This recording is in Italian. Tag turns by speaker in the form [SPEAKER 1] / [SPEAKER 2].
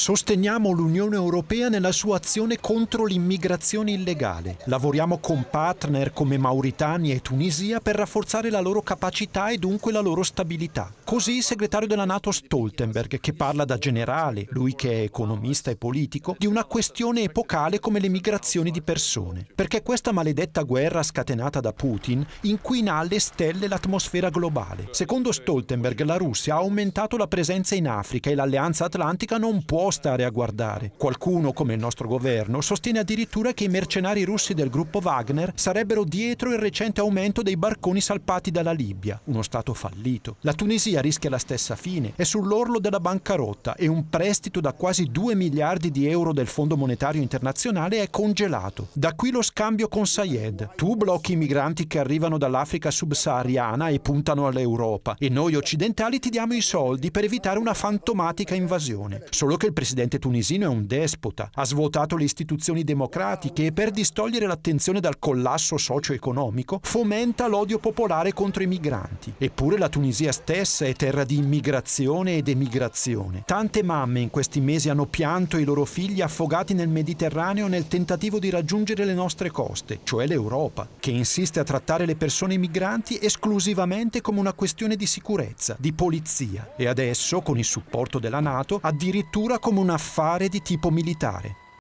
[SPEAKER 1] Sosteniamo l'Unione Europea nella sua azione contro l'immigrazione illegale. Lavoriamo con partner come Mauritania e Tunisia per rafforzare la loro capacità e dunque la loro stabilità. Così il segretario della Nato Stoltenberg, che parla da generale, lui che è economista e politico, di una questione epocale come le migrazioni di persone. Perché questa maledetta guerra scatenata da Putin inquina alle stelle l'atmosfera globale. Secondo Stoltenberg la Russia ha aumentato la presenza in Africa e l'Alleanza Atlantica non può stare a guardare. Qualcuno, come il nostro governo, sostiene addirittura che i mercenari russi del gruppo Wagner sarebbero dietro il recente aumento dei barconi salpati dalla Libia, uno stato fallito. La Tunisia famiglia rischia la stessa fine, è sull'orlo della bancarotta e un prestito da quasi 2 miliardi di euro del Fondo Monetario Internazionale è congelato. Da qui lo scambio con Sayed. Tu blocchi i migranti che arrivano dall'Africa subsahariana e puntano all'Europa e noi occidentali ti diamo i soldi per evitare una fantomatica invasione. Solo che il presidente tunisino è un despota, ha svuotato le istituzioni democratiche e per distogliere l'attenzione dal collasso socio-economico fomenta l'odio popolare contro i migranti. Eppure la Tunisia stessa è è terra di immigrazione ed emigrazione. Tante mamme in questi mesi hanno pianto i loro figli affogati nel Mediterraneo nel tentativo di raggiungere le nostre coste, cioè l'Europa, che insiste a trattare le persone migranti esclusivamente come una questione di sicurezza, di polizia e adesso, con il supporto della Nato, addirittura come un affare di tipo militare.